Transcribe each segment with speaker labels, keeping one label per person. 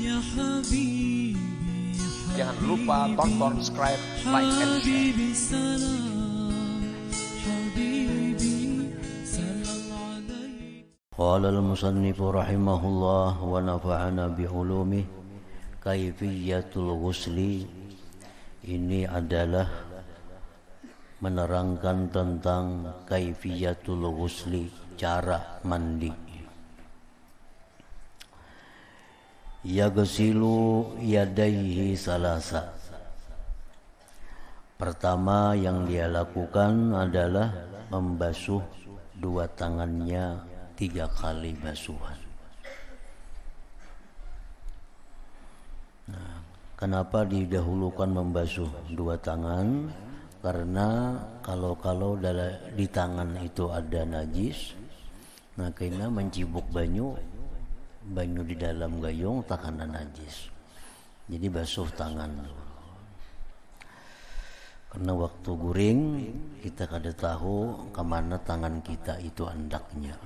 Speaker 1: Ya Jangan lupa tonton, subscribe, like, and share. قال المصنف رحمه الله ونفعنا بعلومه كيفية الغسل ini adalah menerangkan tentang kaifiyatul ghusli cara mandi Yagsilu yadaihi salasa Pertama yang dia lakukan adalah membasuh dua tangannya tiga kali basuhan. Nah, kenapa didahulukan membasuh dua tangan? Karena kalau-kalau di tangan itu ada najis, nah kena mencibuk banyu banyu di dalam gayung tak ada najis jadi basuh tangan karena waktu guring kita kada tahu kemana tangan kita itu andaknya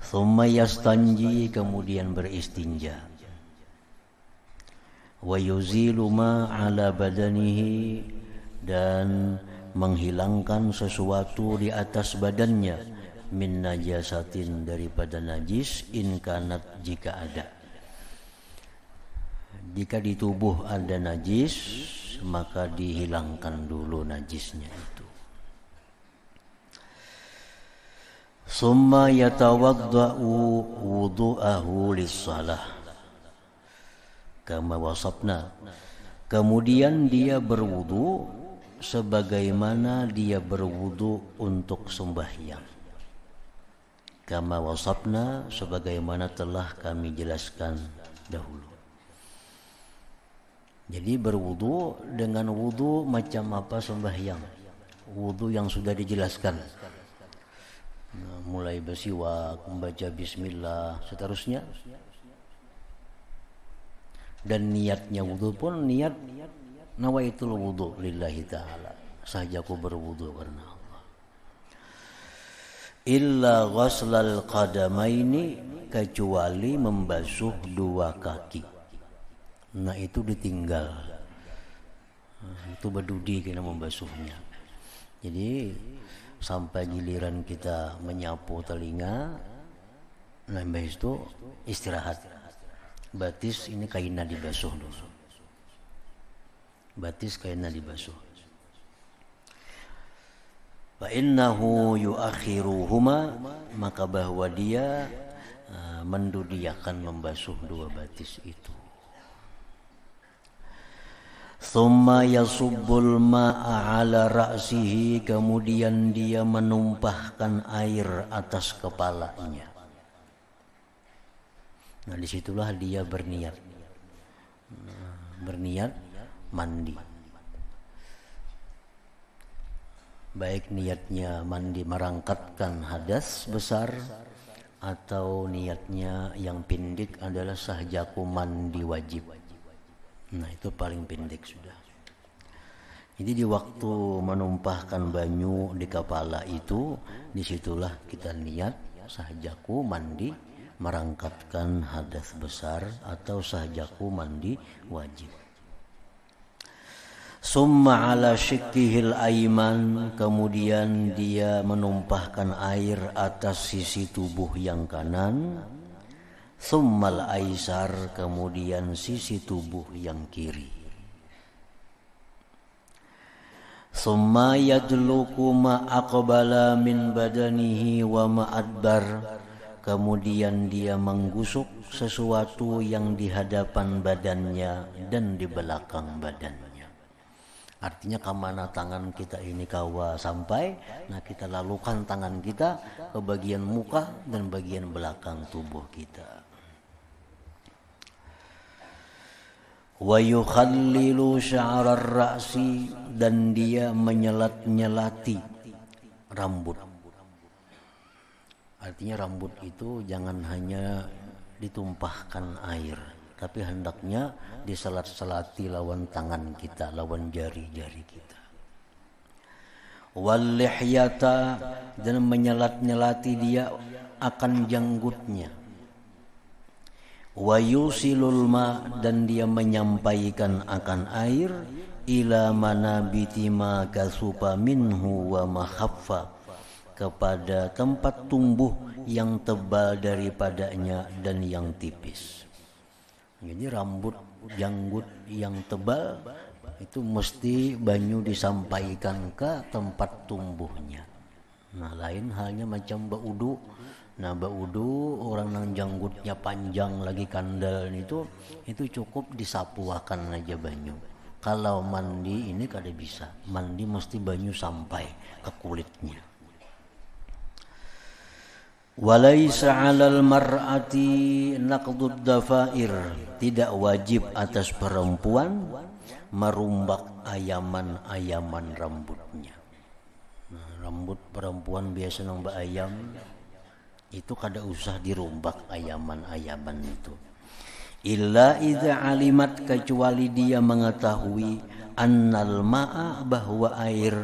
Speaker 1: Thumma yastanji kemudian beristinja wa yuzilu ala badanihi dan menghilangkan sesuatu di atas badannya min najasatin daripada najis in kanat jika ada jika di tubuh ada najis maka dihilangkan dulu najisnya itu summa yatawadda'u wudu'ahu lis-salah kama wasapna kemudian dia berwudu sebagaimana dia berwudu untuk sembahyang kama Wasapna sebagaimana telah kami jelaskan dahulu. Jadi berwudu dengan wudu macam apa sembahyang? Wudu yang sudah dijelaskan. Nah, mulai bersiwak, membaca bismillah, seterusnya. Dan niatnya wudu pun niat nawaitul wudu lillahi taala. aku berwudu karena Allah illa ghuslal qadamaini kecuali membasuh dua kaki. Nah itu ditinggal. Itu berdudi kena membasuhnya. Jadi sampai giliran kita menyapu telinga, nah habis itu istirahat. Batis ini kainnya dibasuh dulu. Batis kainnya dibasuh fa innahu yuakhiruhuma maka bahwa dia e, mendudiakan membasuh dua batis itu Thumma yasubbul ma'a ala ra'sihi Kemudian dia menumpahkan air atas kepalanya Nah disitulah dia berniat nah, Berniat mandi baik niatnya mandi merangkatkan hadas besar atau niatnya yang pindik adalah sahjaku mandi wajib. Nah itu paling pindik sudah. Jadi di waktu menumpahkan banyu di kepala itu, disitulah kita niat sahjaku mandi merangkatkan hadas besar atau sahjaku mandi wajib. Summa ala syikkihil aiman Kemudian dia menumpahkan air atas sisi tubuh yang kanan Summal aisar Kemudian sisi tubuh yang kiri Summa yadluku ma'akbala min badanihi wa ma'adbar Kemudian dia menggusuk sesuatu yang di hadapan badannya dan di belakang badannya. Artinya kemana tangan kita ini kawa sampai, nah kita lalukan tangan kita ke bagian muka dan bagian belakang tubuh kita. wa yukhallilu sya'rar ra'si dan dia menyelat-nyelati rambut artinya rambut itu jangan hanya ditumpahkan air tapi hendaknya diselat-selati lawan tangan kita, lawan jari-jari kita. Walihyata dan menyelat-nyelati dia akan janggutnya. Wa dan dia menyampaikan akan air ila manabiti ma kasupa minhu wa kepada tempat tumbuh yang tebal daripadanya dan yang tipis. Jadi rambut janggut yang tebal itu mesti banyu disampaikan ke tempat tumbuhnya. Nah lain halnya macam baudu. Nah baudu orang yang janggutnya panjang lagi kandal itu itu cukup disapuakan aja banyu. Kalau mandi ini kada bisa. Mandi mesti banyu sampai ke kulitnya. Walaisa alal mar'ati naqdud dafair Tidak wajib atas perempuan merumbak ayaman-ayaman rambutnya nah, Rambut perempuan biasa nombak ayam Itu kada usah dirumbak ayaman-ayaman itu Illa idha alimat kecuali dia mengetahui annal ma'a bahwa air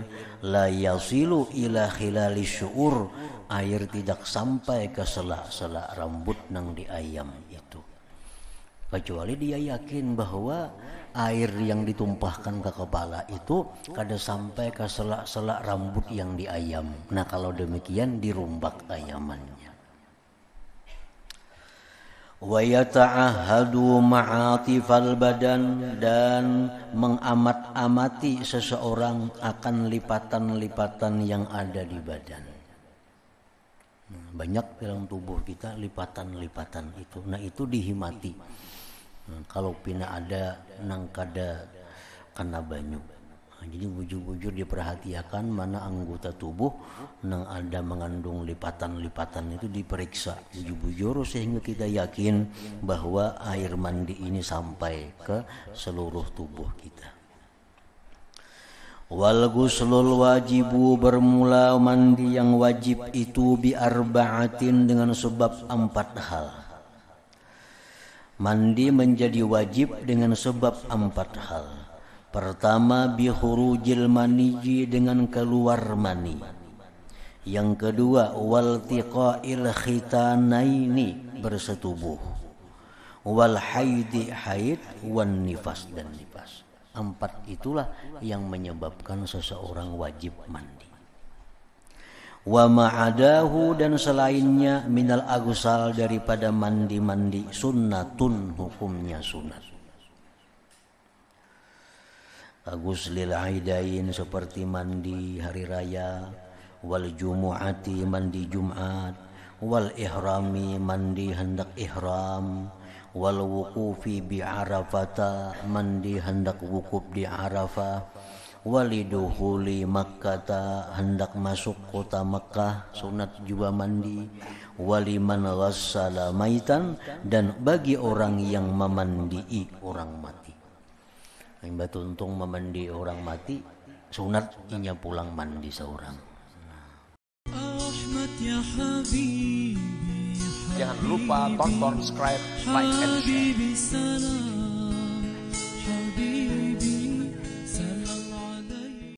Speaker 1: la yasilu ila khilali syu'ur air tidak sampai ke sela-sela rambut nang di ayam itu kecuali dia yakin bahwa air yang ditumpahkan ke kepala itu kada sampai ke selak-selak rambut yang di ayam nah kalau demikian dirumbak ayamannya wa yata'ahadu ma'atifal badan dan mengamat-amati seseorang akan lipatan-lipatan yang ada di badan. Nah, banyak dalam tubuh kita lipatan-lipatan itu. Nah itu dihimati. Nah, kalau pina ada nangkada karena banyu jadi bujur-bujur diperhatikan mana anggota tubuh yang ada mengandung lipatan-lipatan itu diperiksa bujur-bujur sehingga kita yakin bahwa air mandi ini sampai ke seluruh tubuh kita. Wal ghuslul wajibu bermula mandi yang wajib itu bi arba'atin dengan sebab empat hal. Mandi menjadi wajib dengan sebab empat hal. Pertama bihurujil maniji dengan keluar mani. Yang kedua wal tiqail khitanaini bersetubuh. Wal haidi haid wan nifas dan nifas. Empat itulah yang menyebabkan seseorang wajib mandi. Wa ma'adahu dan selainnya minal agusal daripada mandi-mandi sunnatun hukumnya sunnat. Agus lil aidain seperti mandi hari raya wal jumu'ati mandi Jumat wal ihrami mandi hendak ihram wal wuqufi bi arafata mandi hendak wukuf di arafah waliduhuli makkata hendak masuk kota Mekah sunat juga mandi waliman ghassala maitan dan bagi orang yang memandii orang mati Aing Tuntung untung memandi orang mati, sunat inya pulang mandi seorang. Ya Jangan lupa tonton, subscribe, like, and share.